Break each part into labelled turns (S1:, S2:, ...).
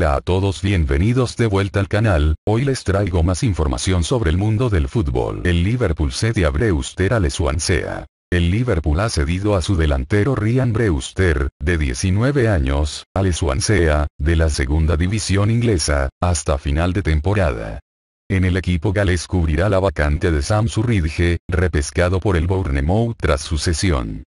S1: Hola a todos bienvenidos de vuelta al canal, hoy les traigo más información sobre el mundo del fútbol. El Liverpool cede a Brewster a Lesuancea. El Liverpool ha cedido a su delantero Ryan Brewster, de 19 años, a Lesuancea, de la segunda división inglesa, hasta final de temporada. En el equipo gales cubrirá la vacante de Sam Surridge, repescado por el Bournemouth tras su sesión.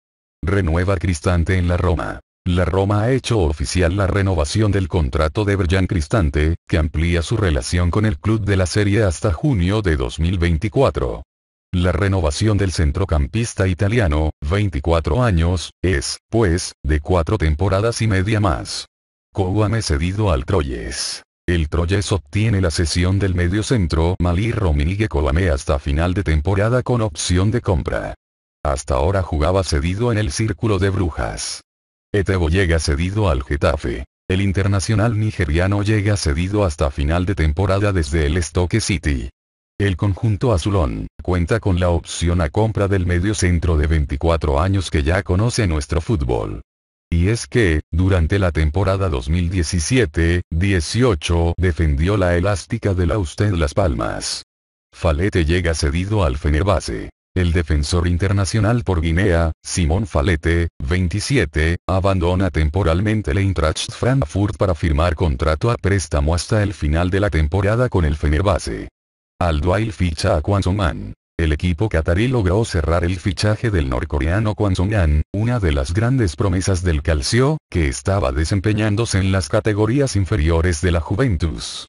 S1: Renueva Cristante en la Roma. La Roma ha hecho oficial la renovación del contrato de Berjan Cristante, que amplía su relación con el club de la serie hasta junio de 2024. La renovación del centrocampista italiano, 24 años, es, pues, de cuatro temporadas y media más. Coame cedido al Troyes. El Troyes obtiene la cesión del mediocentro Malí Rominigue Kouame hasta final de temporada con opción de compra. Hasta ahora jugaba cedido en el Círculo de Brujas. Etebo llega cedido al Getafe. El internacional nigeriano llega cedido hasta final de temporada desde el Stoke City. El conjunto azulón cuenta con la opción a compra del medio centro de 24 años que ya conoce nuestro fútbol. Y es que, durante la temporada 2017-18 defendió la elástica de la Usted Las Palmas. Falete llega cedido al Fenerbahce. El defensor internacional por Guinea, Simón Falete, 27, abandona temporalmente el Eintracht Frankfurt para firmar contrato a préstamo hasta el final de la temporada con el Fenerbahce. dual ficha a Kwan man El equipo catarí logró cerrar el fichaje del norcoreano Kwan una de las grandes promesas del calcio, que estaba desempeñándose en las categorías inferiores de la Juventus.